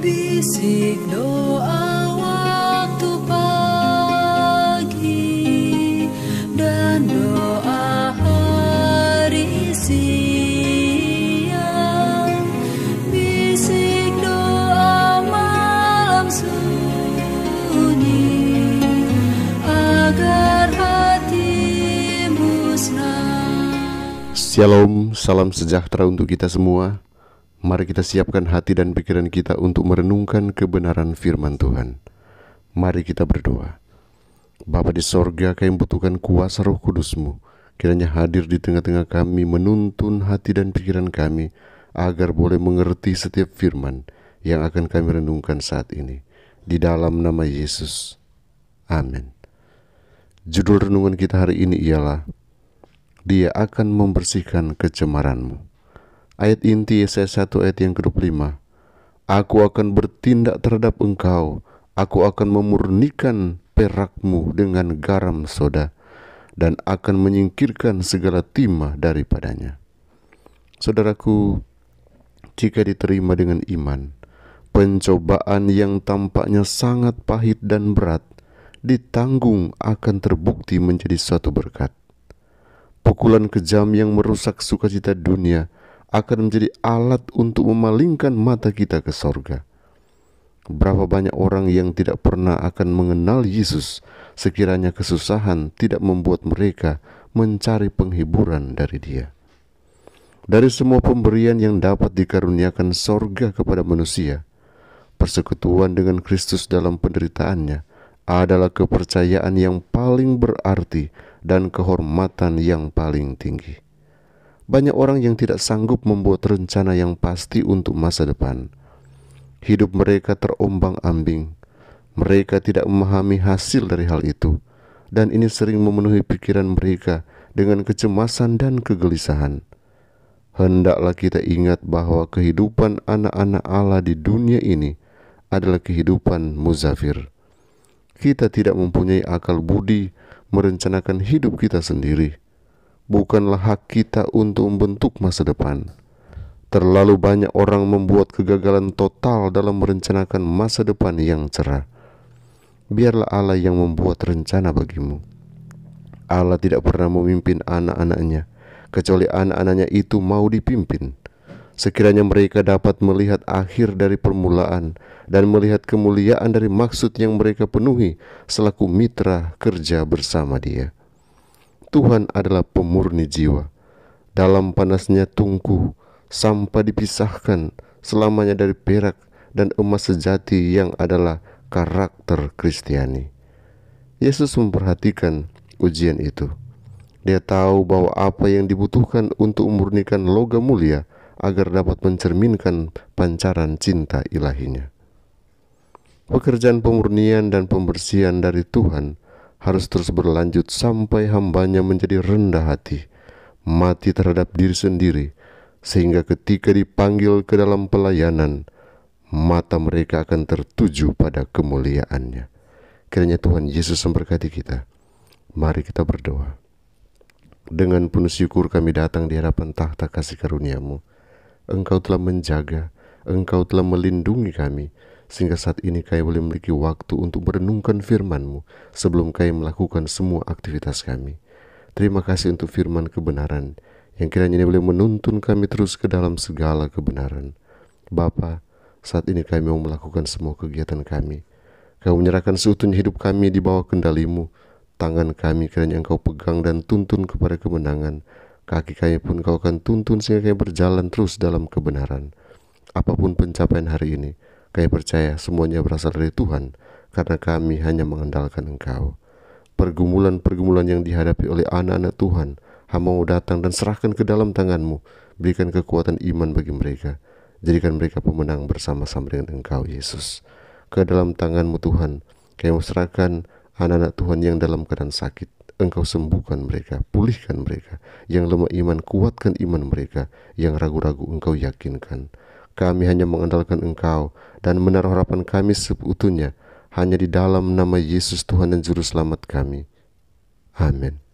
Bisik doa waktu pagi dan doa hari siang. Bisik doa malam sunyi agar hati musnah. Shalom, salam sejahtera untuk kita semua. Mari kita siapkan hati dan pikiran kita untuk merenungkan kebenaran firman Tuhan. Mari kita berdoa. Bapa di sorga, kami butuhkan kuasa roh kudusmu. Kiranya hadir di tengah-tengah kami menuntun hati dan pikiran kami agar boleh mengerti setiap firman yang akan kami renungkan saat ini. Di dalam nama Yesus. Amin. Judul renungan kita hari ini ialah Dia akan membersihkan kecemaranmu. Ayat inti Yesaya 1 ayat yang ke-25. Aku akan bertindak terhadap engkau, aku akan memurnikan perakmu dengan garam soda dan akan menyingkirkan segala timah daripadanya. Saudaraku, jika diterima dengan iman, pencobaan yang tampaknya sangat pahit dan berat ditanggung akan terbukti menjadi suatu berkat. Pukulan kejam yang merusak sukacita dunia akan menjadi alat untuk memalingkan mata kita ke sorga. Berapa banyak orang yang tidak pernah akan mengenal Yesus, sekiranya kesusahan tidak membuat mereka mencari penghiburan dari Dia. Dari semua pemberian yang dapat dikaruniakan sorga kepada manusia, persekutuan dengan Kristus dalam penderitaannya adalah kepercayaan yang paling berarti dan kehormatan yang paling tinggi. Banyak orang yang tidak sanggup membuat rencana yang pasti untuk masa depan. Hidup mereka terombang-ambing. Mereka tidak memahami hasil dari hal itu, dan ini sering memenuhi pikiran mereka dengan kecemasan dan kegelisahan. Hendaklah kita ingat bahwa kehidupan anak-anak Allah di dunia ini adalah kehidupan muzafir. Kita tidak mempunyai akal budi merencanakan hidup kita sendiri, bukanlah hak kita untuk membentuk masa depan. Terlalu banyak orang membuat kegagalan total dalam merencanakan masa depan yang cerah. Biarlah Allah yang membuat rencana bagimu. Allah tidak pernah memimpin anak-anaknya, kecuali anak-anaknya itu mau dipimpin. Sekiranya mereka dapat melihat akhir dari permulaan dan melihat kemuliaan dari maksud yang mereka penuhi selaku mitra kerja bersama Dia. Tuhan adalah pemurni jiwa. Dalam panasnya tungku, sampah dipisahkan selamanya dari perak dan emas sejati yang adalah karakter Kristiani. Yesus memperhatikan ujian itu. Dia tahu bahwa apa yang dibutuhkan untuk memurnikan logam mulia agar dapat mencerminkan pancaran cinta ilahinya. Pekerjaan pemurnian dan pembersihan dari Tuhan harus terus berlanjut sampai hambanya menjadi rendah hati, mati terhadap diri sendiri, sehingga ketika dipanggil ke dalam pelayanan, mata mereka akan tertuju pada kemuliaannya. Kiranya Tuhan Yesus memberkati kita. Mari kita berdoa. Dengan penuh syukur kami datang di hadapan tahta kasih karuniamu. Engkau telah menjaga, Engkau telah melindungi kami, sehingga saat ini kami boleh memiliki waktu untuk merenungkan firman-Mu sebelum kami melakukan semua aktivitas kami. Terima kasih untuk firman kebenaran yang kiranya ini boleh menuntun kami terus ke dalam segala kebenaran. Bapa, saat ini kami mau melakukan semua kegiatan kami. Kau menyerahkan seutuhnya hidup kami di bawah kendalimu. Tangan kami kiranya engkau pegang dan tuntun kepada kemenangan. Kaki kami pun kau akan tuntun sehingga kami berjalan terus dalam kebenaran. Apapun pencapaian hari ini, kami percaya semuanya berasal dari Tuhan, karena kami hanya mengandalkan Engkau. Pergumulan-pergumulan yang dihadapi oleh anak-anak Tuhan, hamba mau datang dan serahkan ke dalam tanganmu. Berikan kekuatan iman bagi mereka. Jadikan mereka pemenang bersama-sama dengan Engkau, Yesus. Ke dalam tanganmu Tuhan, kami serahkan anak-anak Tuhan yang dalam keadaan sakit. Engkau sembuhkan mereka, pulihkan mereka. Yang lemah iman, kuatkan iman mereka. Yang ragu-ragu, engkau yakinkan. Kami hanya mengandalkan Engkau dan menaruh harapan kami seutuhnya hanya di dalam nama Yesus Tuhan dan Juru Selamat kami. Amin.